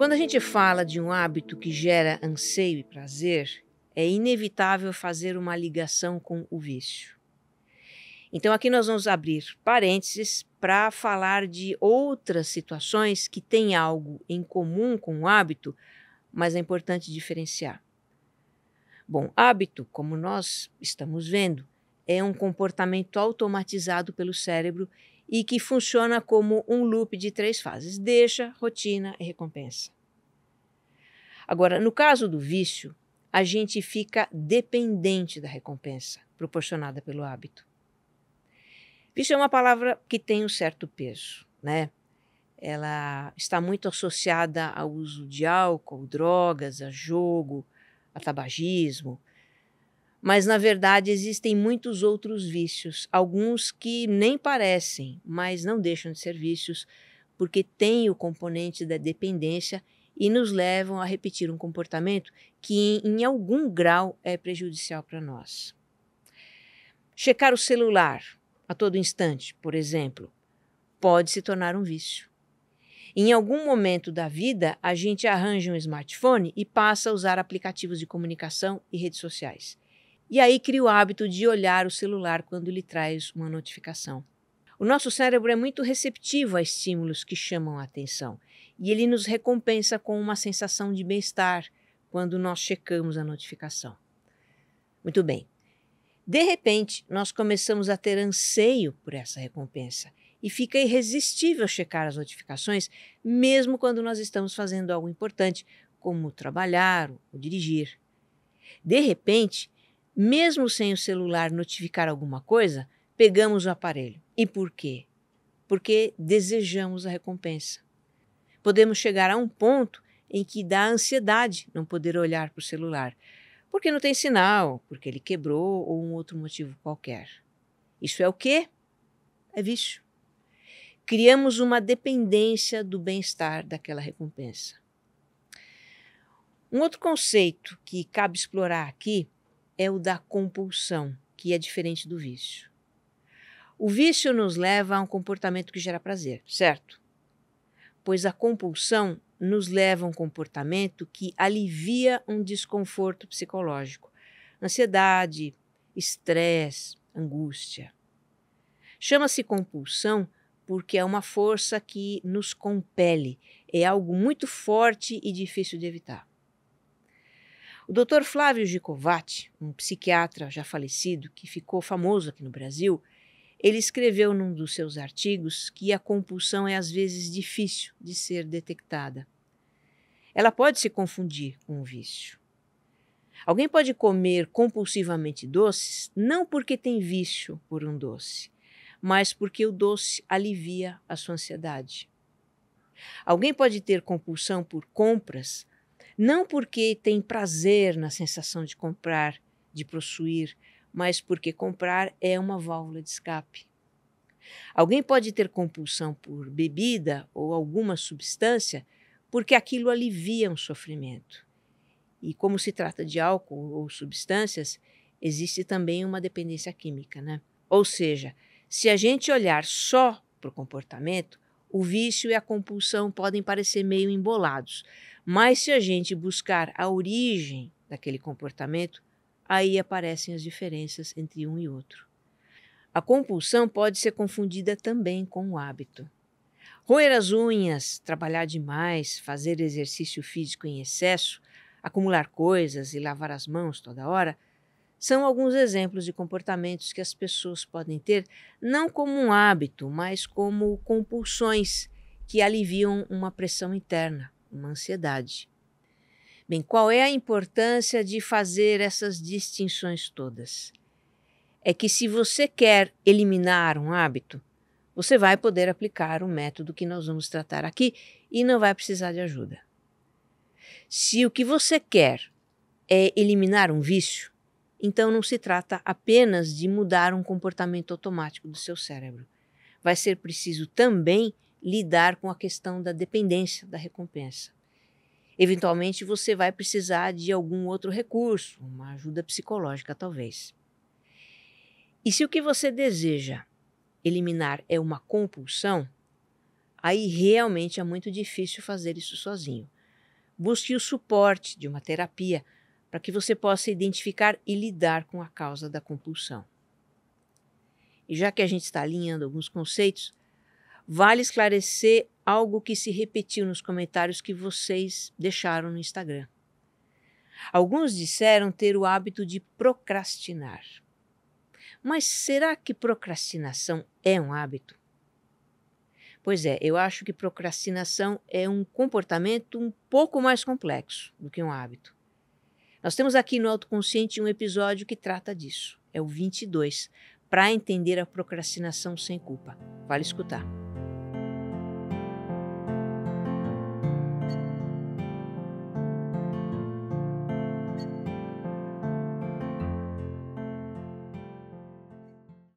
Quando a gente fala de um hábito que gera anseio e prazer, é inevitável fazer uma ligação com o vício. Então, aqui nós vamos abrir parênteses para falar de outras situações que têm algo em comum com o hábito, mas é importante diferenciar. Bom, hábito, como nós estamos vendo, é um comportamento automatizado pelo cérebro e que funciona como um loop de três fases: deixa, rotina e recompensa. Agora, no caso do vício, a gente fica dependente da recompensa proporcionada pelo hábito. Vício é uma palavra que tem um certo peso, né? Ela está muito associada ao uso de álcool, drogas, a jogo, a tabagismo, mas, na verdade, existem muitos outros vícios, alguns que nem parecem, mas não deixam de ser vícios, porque têm o componente da dependência e nos levam a repetir um comportamento que, em, algum grau, é prejudicial para nós. Checar o celular a todo instante, por exemplo, pode se tornar um vício. Em algum momento da vida, a gente arranja um smartphone e passa a usar aplicativos de comunicação e redes sociais. E aí cria o hábito de olhar o celular quando lhe traz uma notificação. O nosso cérebro é muito receptivo a estímulos que chamam a atenção e ele nos recompensa com uma sensação de bem-estar quando nós checamos a notificação. Muito bem. De repente, nós começamos a ter anseio por essa recompensa e fica irresistível checar as notificações, mesmo quando nós estamos fazendo algo importante, como trabalhar ou dirigir. De repente, mesmo sem o celular notificar alguma coisa, pegamos o aparelho. E por quê? Porque desejamos a recompensa. Podemos chegar a um ponto em que dá ansiedade não poder olhar para o celular, porque não tem sinal, porque ele quebrou ou um outro motivo qualquer. Isso é o quê? É vício. Criamos uma dependência do bem-estar daquela recompensa. Um outro conceito que cabe explorar aqui é o da compulsão, que é diferente do vício. O vício nos leva a um comportamento que gera prazer, certo? Pois a compulsão nos leva a um comportamento que alivia um desconforto psicológico, ansiedade, estresse, angústia. Chama-se compulsão porque é uma força que nos compele, é algo muito forte e difícil de evitar. O Dr. Flávio Gicovati, um psiquiatra já falecido que ficou famoso aqui no Brasil, ele escreveu num dos seus artigos que a compulsão é às vezes difícil de ser detectada. Ela pode se confundir com o vício. Alguém pode comer compulsivamente doces não porque tem vício por um doce, mas porque o doce alivia a sua ansiedade. Alguém pode ter compulsão por compras não porque tem prazer na sensação de comprar, de possuir, mas porque comprar é uma válvula de escape. Alguém pode ter compulsão por bebida ou alguma substância porque aquilo alivia um sofrimento. E como se trata de álcool ou substâncias, existe também uma dependência química, né? Ou seja, se a gente olhar só para o comportamento, o vício e a compulsão podem parecer meio embolados, mas se a gente buscar a origem daquele comportamento, aí aparecem as diferenças entre um e outro. A compulsão pode ser confundida também com o hábito. Roer as unhas, trabalhar demais, fazer exercício físico em excesso, acumular coisas e lavar as mãos toda hora são alguns exemplos de comportamentos que as pessoas podem ter, não como um hábito, mas como compulsões que aliviam uma pressão interna, uma ansiedade. Bem, qual é a importância de fazer essas distinções todas? É que se você quer eliminar um hábito, você vai poder aplicar o método que nós vamos tratar aqui e não vai precisar de ajuda. Se o que você quer é eliminar um vício, então, não se trata apenas de mudar um comportamento automático do seu cérebro. Vai ser preciso também lidar com a questão da dependência da recompensa. Eventualmente, você vai precisar de algum outro recurso, uma ajuda psicológica, talvez. E se o que você deseja eliminar é uma compulsão, aí realmente é muito difícil fazer isso sozinho. Busque o suporte de uma terapia para que você possa identificar e lidar com a causa da compulsão. E já que a gente está alinhando alguns conceitos, vale esclarecer algo que se repetiu nos comentários que vocês deixaram no Instagram. Alguns disseram ter o hábito de procrastinar. Mas será que procrastinação é um hábito? Pois é, eu acho que procrastinação é um comportamento um pouco mais complexo do que um hábito. Nós temos aqui no Autoconsciente um episódio que trata disso. É o 22, para entender a procrastinação sem culpa. Vale escutar.